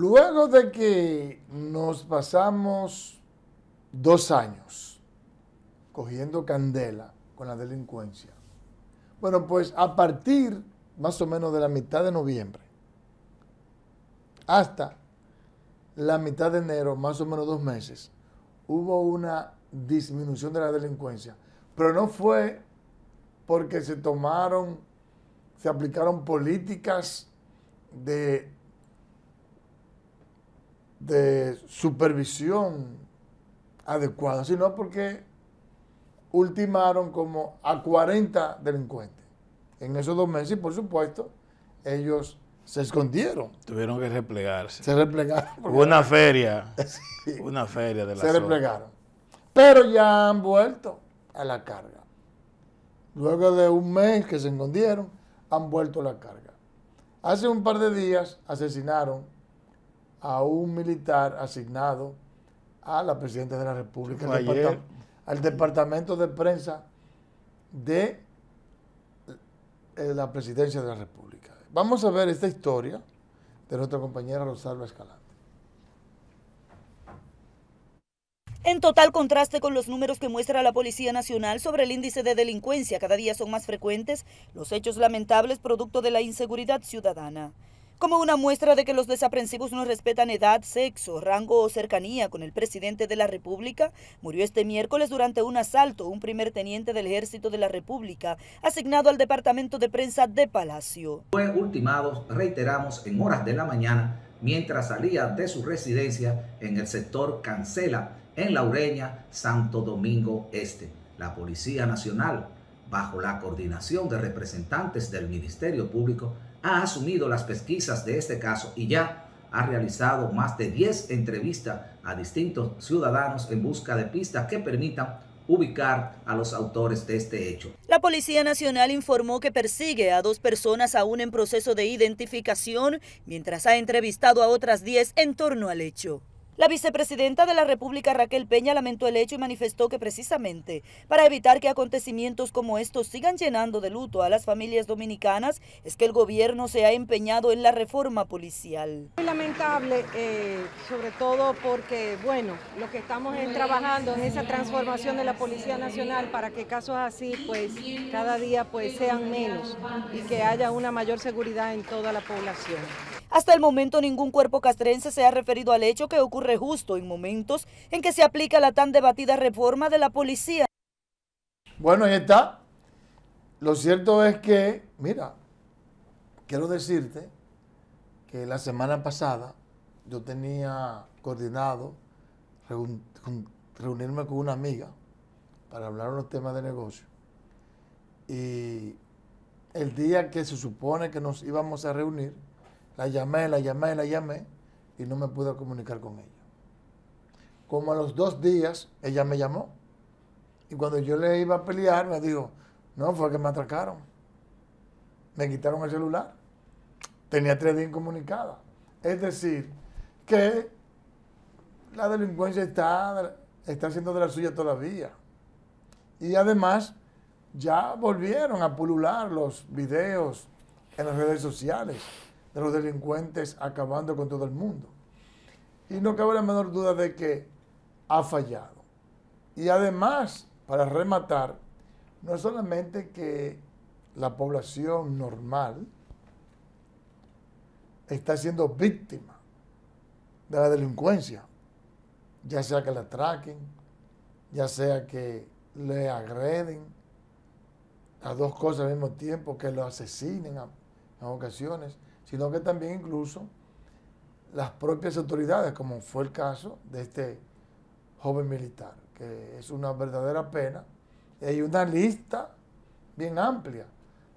Luego de que nos pasamos dos años cogiendo candela con la delincuencia, bueno, pues a partir más o menos de la mitad de noviembre hasta la mitad de enero, más o menos dos meses, hubo una disminución de la delincuencia. Pero no fue porque se tomaron, se aplicaron políticas de de supervisión adecuada, sino porque ultimaron como a 40 delincuentes. En esos dos meses, por supuesto, ellos se escondieron. Tuvieron que replegarse. Se replegaron. una feria. Una feria de la Se replegaron. Pero ya han vuelto a la carga. Luego de un mes que se escondieron, han vuelto a la carga. Hace un par de días asesinaron a un militar asignado a la presidenta de la República, al, departamento de prensa de eh, la presidencia de la República. Vamos a ver esta historia de nuestra compañera Rosalba Escalante. En total contraste con los números que muestra la Policía Nacional sobre el índice de delincuencia, cada día son más frecuentes los hechos lamentables producto de la inseguridad ciudadana como una muestra de que los desaprensivos no respetan edad, sexo, rango o cercanía con el presidente de la República, murió este miércoles durante un asalto un primer teniente del Ejército de la República asignado al Departamento de Prensa de Palacio. Fue ultimado, reiteramos, en horas de la mañana mientras salía de su residencia en el sector Cancela, en Laureña, Santo Domingo Este. La Policía Nacional, bajo la coordinación de representantes del Ministerio Público, ha asumido las pesquisas de este caso y ya ha realizado más de 10 entrevistas a distintos ciudadanos en busca de pistas que permitan ubicar a los autores de este hecho. La Policía Nacional informó que persigue a dos personas aún en proceso de identificación, mientras ha entrevistado a otras 10 en torno al hecho. La vicepresidenta de la República, Raquel Peña, lamentó el hecho y manifestó que precisamente para evitar que acontecimientos como estos sigan llenando de luto a las familias dominicanas, es que el gobierno se ha empeñado en la reforma policial. Muy lamentable, eh, sobre todo porque, bueno, lo que estamos trabajando en esa transformación de la Policía Nacional para que casos así, pues, cada día pues sean menos y que haya una mayor seguridad en toda la población. Hasta el momento ningún cuerpo castrense se ha referido al hecho que ocurre justo en momentos en que se aplica la tan debatida reforma de la policía. Bueno, ahí está. Lo cierto es que, mira, quiero decirte que la semana pasada yo tenía coordinado reunirme con una amiga para hablar unos temas de negocio. Y el día que se supone que nos íbamos a reunir, la llamé, la llamé, la llamé y no me pude comunicar con ella. Como a los dos días, ella me llamó. Y cuando yo le iba a pelear, me dijo, no, fue que me atracaron. Me quitaron el celular. Tenía tres días incomunicada. Es decir, que la delincuencia está, está haciendo de la suya todavía. Y además, ya volvieron a pulular los videos en las redes sociales de los delincuentes acabando con todo el mundo. Y no cabe la menor duda de que ha fallado. Y además, para rematar, no es solamente que la población normal está siendo víctima de la delincuencia, ya sea que la atraquen, ya sea que le agreden, las dos cosas al mismo tiempo, que lo asesinen en ocasiones sino que también incluso las propias autoridades, como fue el caso de este joven militar, que es una verdadera pena. Hay una lista bien amplia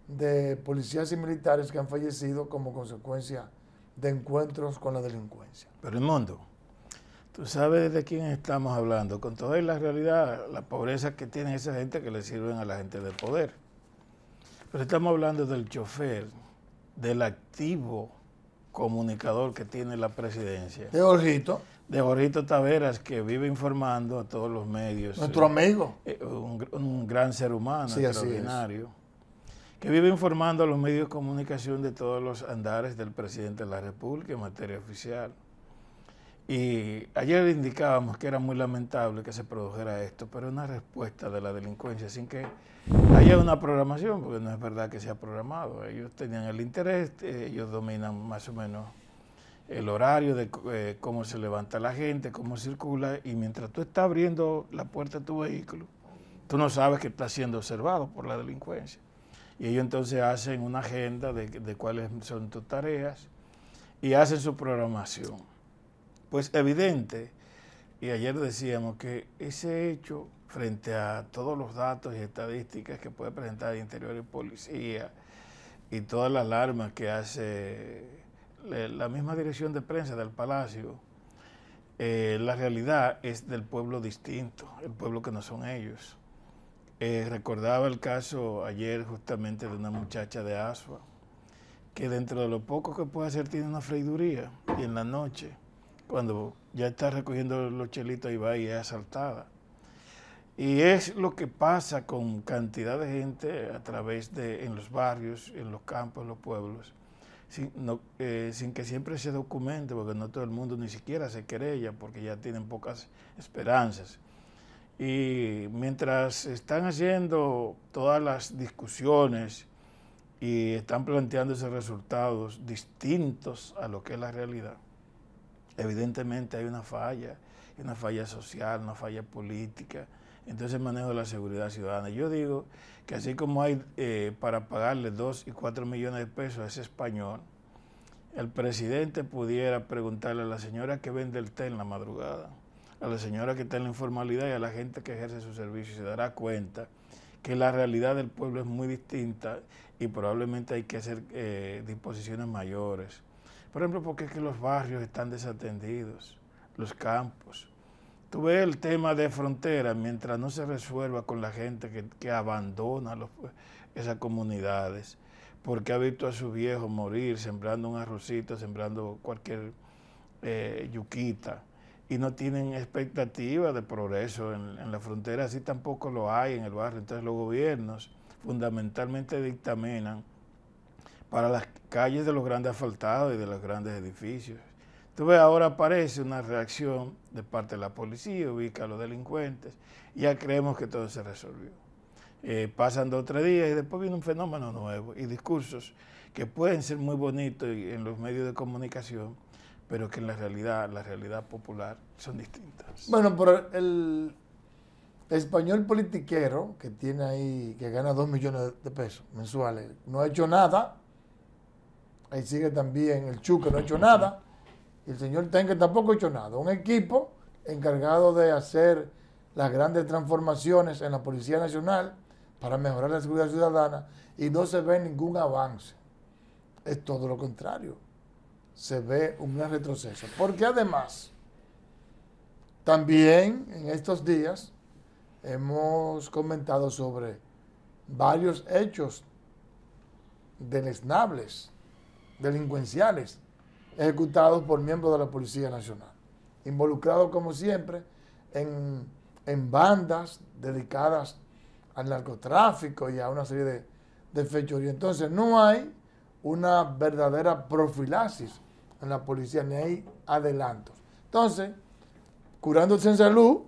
de policías y militares que han fallecido como consecuencia de encuentros con la delincuencia. Pero el mundo, tú sabes de quién estamos hablando, con toda la realidad, la pobreza que tiene esa gente que le sirven a la gente del poder. Pero estamos hablando del chofer, del activo comunicador que tiene la presidencia. De Jorgito. De Jorgito Taveras, que vive informando a todos los medios. Nuestro amigo. Eh, un, gran ser humano, extraordinario. Que vive informando a los medios de comunicación de todos los andares del presidente de la República en materia oficial. Y ayer indicábamos que era muy lamentable que se produjera esto, pero una respuesta de la delincuencia sin que haya una programación, porque no es verdad que sea programado. Ellos tenían el interés, ellos dominan más o menos el horario de eh, cómo se levanta la gente, cómo circula, y mientras tú estás abriendo la puerta de tu vehículo, tú no sabes que estás siendo observado por la delincuencia. Y ellos entonces hacen una agenda de cuáles son tus tareas y hacen su programación pues evidente. Y ayer decíamos que ese hecho, frente a todos los datos y estadísticas que puede presentar el Interior y Policía, y todas las alarmas que hace la misma dirección de prensa del Palacio, eh, la realidad es del pueblo distinto, el pueblo que no son ellos. Eh, recordaba el caso ayer justamente de una muchacha de Asua, que dentro de lo poco que puede hacer tiene una freiduría y en la noche cuando ya está recogiendo los chelitos y va y es asaltada. Y es lo que pasa con cantidad de gente a través de, en los barrios, en los campos, en los pueblos, sin, eh, sin que siempre se documente, porque no todo el mundo ni siquiera se querella, porque ya tienen pocas esperanzas. Y mientras están haciendo todas las discusiones y están esos resultados distintos a lo que es la realidad, evidentemente hay una falla, una falla social, una falla política, entonces el manejo de la seguridad ciudadana. Yo digo que así como hay eh, para pagarle 2 y 4 millones de pesos a ese español, el presidente pudiera preguntarle a la señora que vende el té en la madrugada, a la señora que está en la informalidad y a la gente que ejerce su servicio y se dará cuenta que la realidad del pueblo es muy distinta y probablemente hay que hacer eh, disposiciones mayores. Por ejemplo, porque que los barrios están desatendidos, los campos. Tú ves el tema de frontera, mientras no se resuelva con la gente que, abandona esas comunidades, porque ha visto a su viejo morir sembrando un arrocito, sembrando cualquier eh, yuquita, y no tienen expectativa de progreso en, en la frontera, así tampoco lo hay en el barrio. Entonces los gobiernos fundamentalmente dictaminan para las calles de los grandes asfaltados y de los grandes edificios. Entonces ahora aparece una reacción de parte de la policía, ubica a los delincuentes, ya creemos que todo se resolvió. Eh, pasan dos o tres días y después viene un fenómeno nuevo y discursos que pueden ser muy bonitos en los medios de comunicación, pero que en la realidad, la realidad popular son distintas. Bueno, pero el español politiquero que tiene ahí, que gana dos millones de pesos mensuales, no ha hecho nada Ahí sigue también el Chu, que no ha hecho nada. Y el señor Tenque tampoco ha hecho nada. Un equipo encargado de hacer las grandes transformaciones en la Policía Nacional para mejorar la seguridad ciudadana y no se ve ningún avance. Es todo lo contrario. Se ve un gran retroceso. Porque además, también en estos días hemos comentado sobre varios hechos deleznables delincuenciales ejecutados por miembros de la Policía Nacional, involucrados como siempre en, bandas dedicadas al narcotráfico y a una serie de, de fechorías. Entonces no hay una verdadera profilaxis en la policía, ni hay adelantos. Entonces, curándose en salud,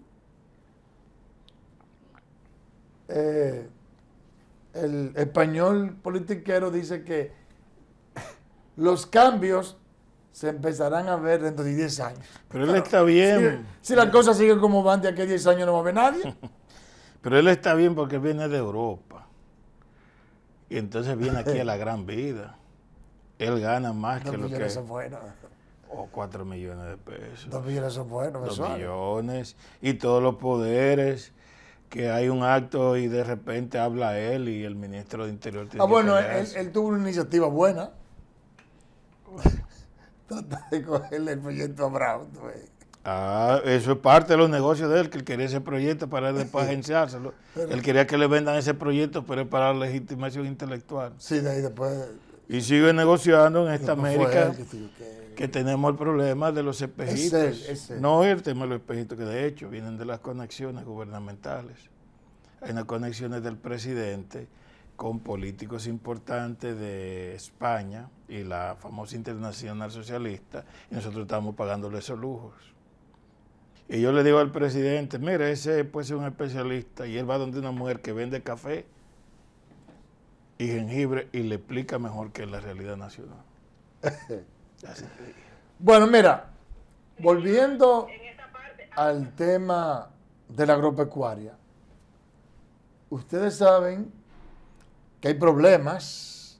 eh, el español politiquero dice que los cambios se empezarán a ver dentro de 10 años. Pero él está bien. Si, las cosas siguen como van, de aquí a 10 años no va a haber nadie. Pero él está bien porque viene de Europa. Y entonces viene aquí a la gran vida. Él gana más que lo que... Son buenos. O oh, cuatro millones de pesos. Dos millones son buenos. millones. Y todos los poderes que hay un acto y de repente habla él y el ministro de Interior. Tiene ah, bueno, él tuvo una iniciativa buena trata de cogerle el proyecto a Brown. Ah, eso es parte de los negocios de él, que él quería ese proyecto para después agenciárselo. él quería que le vendan ese proyecto, pero es para la legitimación intelectual. Sí, de ahí después. Y sigue negociando en esta América que, tenemos el problema de los espejitos. No el tema de los espejitos, que de hecho vienen de las conexiones gubernamentales. Hay unas conexiones del presidente con políticos importantes de España y la famosa internacional socialista, y nosotros estamos pagándole esos lujos. Y yo le digo al presidente, mira, ese puede ser un especialista, y él va donde una mujer que vende café y jengibre y le explica mejor que la realidad nacional. bueno, mira, volviendo ah, al tema de la agropecuaria, ustedes saben que hay problemas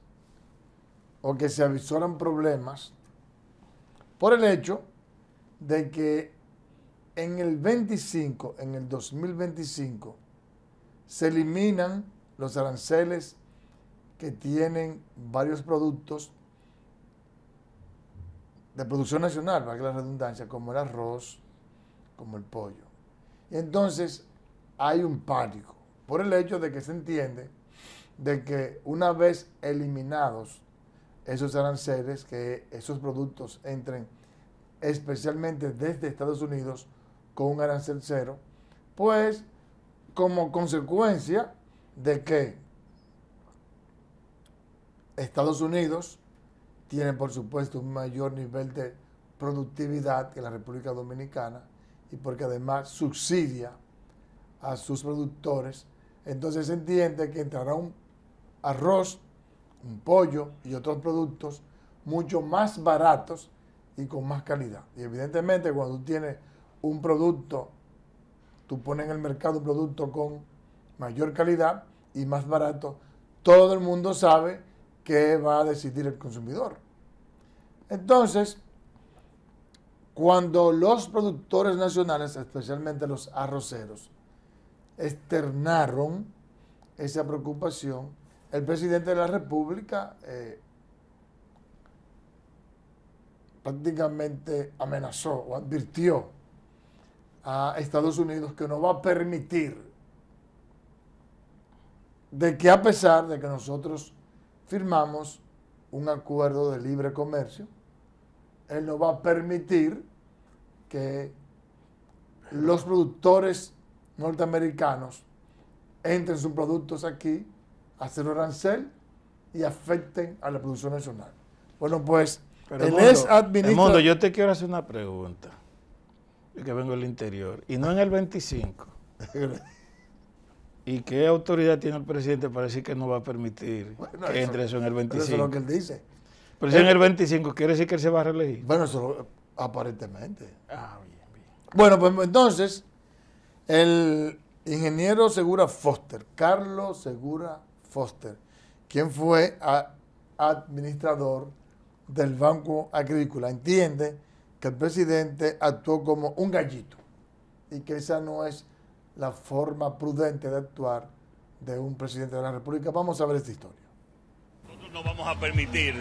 o que se avisoran problemas por el hecho de que en el 25, en el 2025, se eliminan los aranceles que tienen varios productos de producción nacional, valga la redundancia, como el arroz, como el pollo. Y entonces hay un pánico por el hecho de que se entiende de que una vez eliminados esos aranceles, que esos productos entren especialmente desde Estados Unidos con un arancel cero, pues como consecuencia de que Estados Unidos tiene por supuesto un mayor nivel de productividad que la República Dominicana y porque además subsidia a sus productores, entonces se entiende que entrará un arroz, un pollo y otros productos mucho más baratos y con más calidad. Y evidentemente cuando tú tienes un producto, tú pones en el mercado un producto con mayor calidad y más barato, todo el mundo sabe qué va a decidir el consumidor. Entonces, cuando los productores nacionales, especialmente los arroceros, externaron esa preocupación, el presidente de la República eh, prácticamente amenazó o advirtió a Estados Unidos que no va a permitir de que a pesar de que nosotros firmamos un acuerdo de libre comercio, él no va a permitir que los productores norteamericanos entren sus productos aquí hacer arancel y afecten a la producción nacional. Bueno, pues Pero mundo, es yo te quiero hacer una pregunta. que vengo del interior. Y no en el 25. ¿Y qué autoridad tiene el presidente para decir que no va a permitir que entre eso en el 25? Eso es lo que él dice. Pero si en eh, el 25 quiere decir que él se va a reelegir. Bueno, aparentemente. Ah, bien, bien. Bueno, pues entonces, el ingeniero Segura Foster, Carlos Segura Foster, quien fue administrador del Banco Agrícola, entiende que el presidente actuó como un gallito y que esa no es la forma prudente de actuar de un presidente de la República. Vamos a ver esta historia. Nosotros no vamos a permitir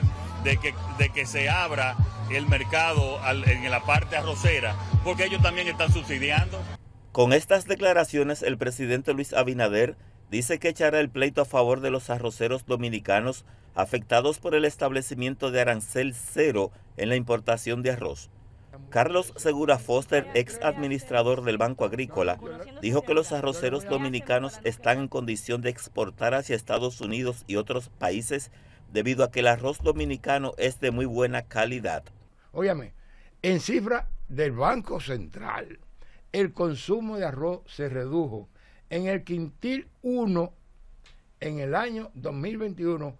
de que, de que se abra el mercado en la parte arrocera, porque ellos también están subsidiando. Con estas declaraciones, el presidente Luis Abinader dice que echará el pleito a favor de los arroceros dominicanos afectados por el establecimiento de arancel cero en la importación de arroz. Carlos Segura Foster, ex administrador del Banco Agrícola, dijo que los arroceros dominicanos están en condición de exportar hacia Estados Unidos y otros países debido a que el arroz dominicano es de muy buena calidad. Óyame, en cifra del Banco Central, el consumo de arroz se redujo en el quintil 1, en el año 2021,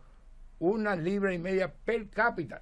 una libra y media per cápita.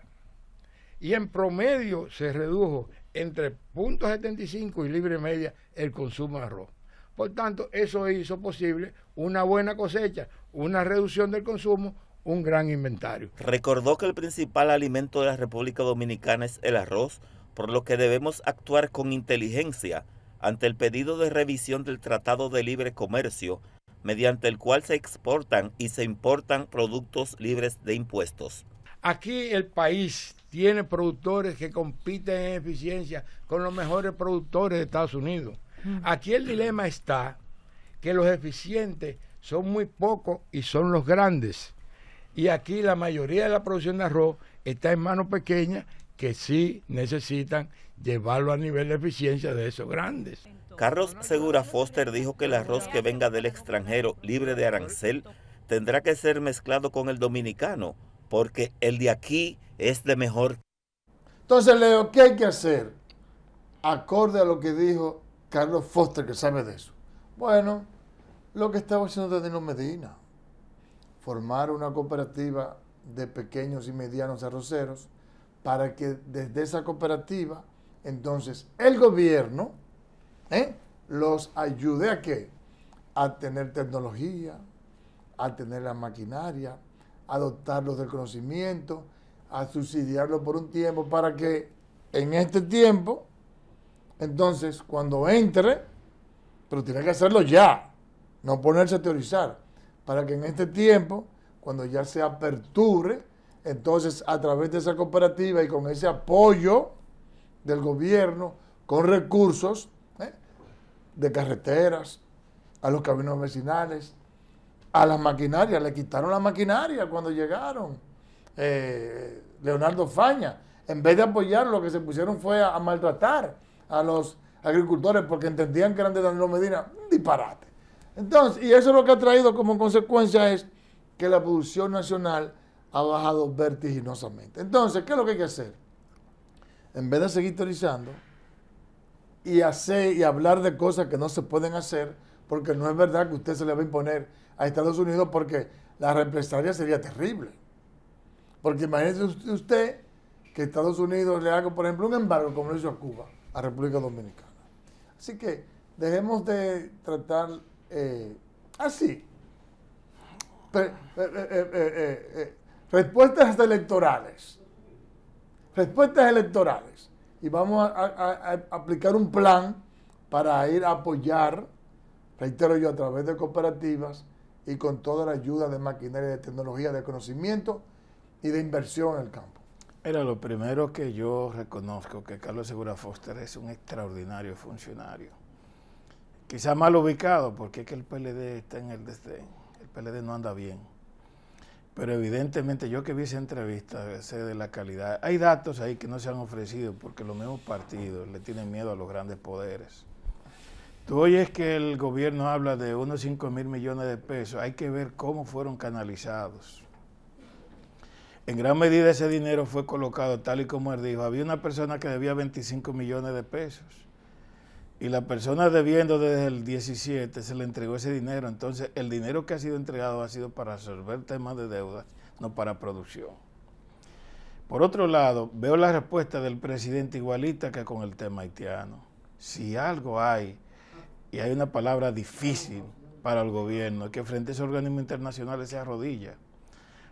Y en promedio se redujo entre .75 y libra y media el consumo de arroz. Por tanto, eso hizo posible una buena cosecha, una reducción del consumo, un gran inventario. Recordó que el principal alimento de la República Dominicana es el arroz, por lo que debemos actuar con inteligencia ante el pedido de revisión del Tratado de Libre Comercio, mediante el cual se exportan y se importan productos libres de impuestos. Aquí el país tiene productores que compiten en eficiencia con los mejores productores de Estados Unidos. Mm. Aquí el dilema está que los eficientes son muy pocos y son los grandes. Y aquí la mayoría de la producción de arroz está en manos pequeñas que sí necesitan llevarlo a nivel de eficiencia de esos grandes. Carlos Segura Foster dijo que el arroz que venga del extranjero libre de arancel tendrá que ser mezclado con el dominicano, porque el de aquí es de mejor. Entonces, Leo, ¿qué hay que hacer? Acorde a lo que dijo Carlos Foster, que sabe de eso. Bueno, lo que estaba haciendo Danilo Medina, formar una cooperativa de pequeños y medianos arroceros para que desde esa cooperativa entonces, el gobierno ¿eh? los ayude a qué? A tener tecnología, a tener la maquinaria, a dotarlos del conocimiento, a subsidiarlos por un tiempo para que en este tiempo, entonces, cuando entre, pero tiene que hacerlo ya, no ponerse a teorizar, para que en este tiempo, cuando ya se aperture, entonces a través de esa cooperativa y con ese apoyo, del gobierno con recursos ¿eh? de carreteras, a los caminos vecinales, a las maquinarias. Le quitaron la maquinaria cuando llegaron. Eh, Leonardo Faña, en vez de apoyar, lo que se pusieron fue a, maltratar a los agricultores porque entendían que eran de Danilo Medina. Un disparate. Entonces, y eso lo que ha traído como consecuencia es que la producción nacional ha bajado vertiginosamente. Entonces, ¿qué es lo que hay que hacer? en vez de seguir teorizando y hacer y hablar de cosas que no se pueden hacer, porque no es verdad que usted se le va a imponer a Estados Unidos porque la represalia sería terrible. Porque imagínese usted que Estados Unidos le haga, por ejemplo, un embargo como lo hizo a Cuba, a República Dominicana. Así que dejemos de tratar eh, así. Eh, eh, respuestas electorales respuestas electorales y vamos a, aplicar un plan para ir a apoyar, reitero yo, a través de cooperativas y con toda la ayuda de maquinaria, de tecnología, de conocimiento y de inversión en el campo. Era lo primero que yo reconozco que Carlos Segura Foster es un extraordinario funcionario. Quizá mal ubicado, porque es que el PLD está en el desdén. El PLD no anda bien pero evidentemente yo que vi esa entrevista sé de la calidad. Hay datos ahí que no se han ofrecido porque los mismos partidos le tienen miedo a los grandes poderes. Tú oyes que el gobierno habla de unos 5 mil millones de pesos. Hay que ver cómo fueron canalizados. En gran medida ese dinero fue colocado tal y como él dijo. Había una persona que debía 25 millones de pesos y la persona debiendo desde el 17 se le entregó ese dinero. Entonces, el dinero que ha sido entregado ha sido para resolver temas de deudas, no para producción. Por otro lado, veo la respuesta del presidente igualita que con el tema haitiano. Si algo hay, y hay una palabra difícil para el gobierno, que frente a esos organismos internacionales se arrodilla.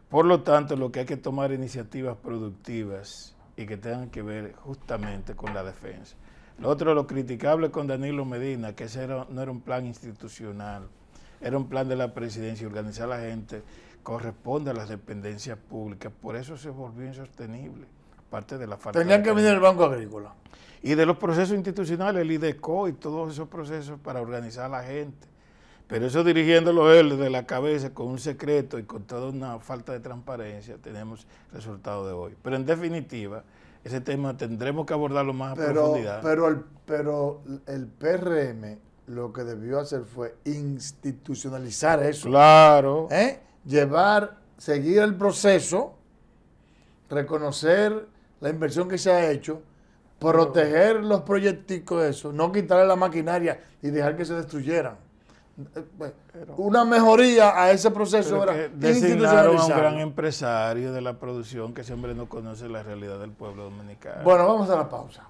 Por lo tanto, lo que hay que tomar iniciativas productivas y que tengan que ver justamente con la defensa. Lo otro, lo criticable con Danilo Medina, que ese no era un plan institucional, era un plan de la presidencia, organizar a la gente, corresponde a las dependencias públicas, por eso se volvió insostenible, parte de la falta Tenían que venir el Banco Agrícola. Y de los procesos institucionales, el IDECO y todos esos procesos para organizar a la gente. Pero eso dirigiéndolo él de la cabeza con un secreto y con toda una falta de transparencia, tenemos el resultado de hoy. Pero en definitiva ese tema tendremos que abordarlo más pero, a profundidad. Pero el, pero el PRM lo que debió hacer fue institucionalizar eso. Claro. ¿Eh? Llevar, seguir el proceso, reconocer la inversión que se ha hecho, proteger los proyecticos de eso, no quitarle la maquinaria y dejar que se destruyeran. Eh, una mejoría a ese proceso era designaron a un gran empresario de la producción que siempre no conoce la realidad del pueblo dominicano. Bueno, vamos a la pausa.